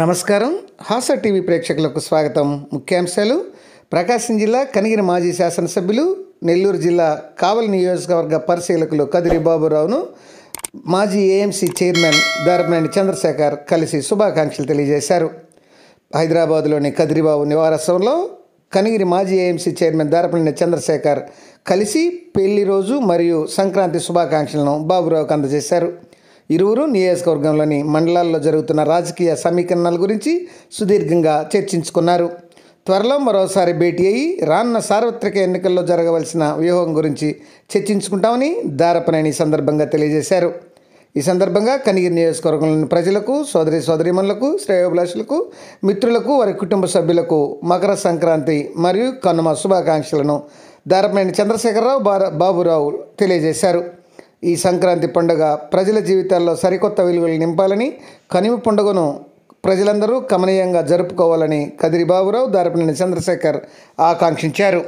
నమస్కారం హాస టీవీ ప్రేక్షకులకు స్వాగతం ముఖ్యాంశాలు ప్రకాశం జిల్లా కనిగిరి మాజీ శాసనసభ్యులు నెల్లూరు జిల్లా కావలి నియోజకవర్గ పరిశీలకులు కదిరి బాబురావును మాజీ ఏఎంసీ చైర్మన్ దారపనేని చంద్రశేఖర్ కలిసి శుభాకాంక్షలు తెలియజేశారు హైదరాబాద్లోని కదిరిబాబు నివారసంలో కనిగిరి మాజీ ఏఎంసీ చైర్మన్ దారపనేని చంద్రశేఖర్ కలిసి పెళ్లి రోజు మరియు సంక్రాంతి శుభాకాంక్షలను బాబురావుకు అందజేశారు ఇరువురు నియోజకవర్గంలోని మండలాల్లో జరుగుతున్న రాజకీయ సమీకరణల గురించి సుదీర్ఘంగా చర్చించుకున్నారు త్వరలో మరోసారి భేటీ అయ్యి రానున్న సార్వత్రిక ఎన్నికల్లో జరగవలసిన వ్యూహం గురించి చర్చించుకుంటామని దారపనేని సందర్భంగా తెలియజేశారు ఈ సందర్భంగా కనిగిరి నియోజకవర్గంలోని ప్రజలకు సోదరి సోదరిమణులకు శ్రేయోభిలాషులకు మిత్రులకు వారి కుటుంబ సభ్యులకు మకర సంక్రాంతి మరియు కనుమ శుభాకాంక్షలను దారపనేని చంద్రశేఖరరావు బాబురావు తెలియజేశారు ఈ సంక్రాంతి పండుగ ప్రజల జీవితాల్లో సరికొత్త విలువలు నింపాలని కనుమ పండుగను ప్రజలందరూ కమనీయంగా జరుపుకోవాలని కదిరిబాబురావు దారపల్లి చంద్రశేఖర్ ఆకాంక్షించారు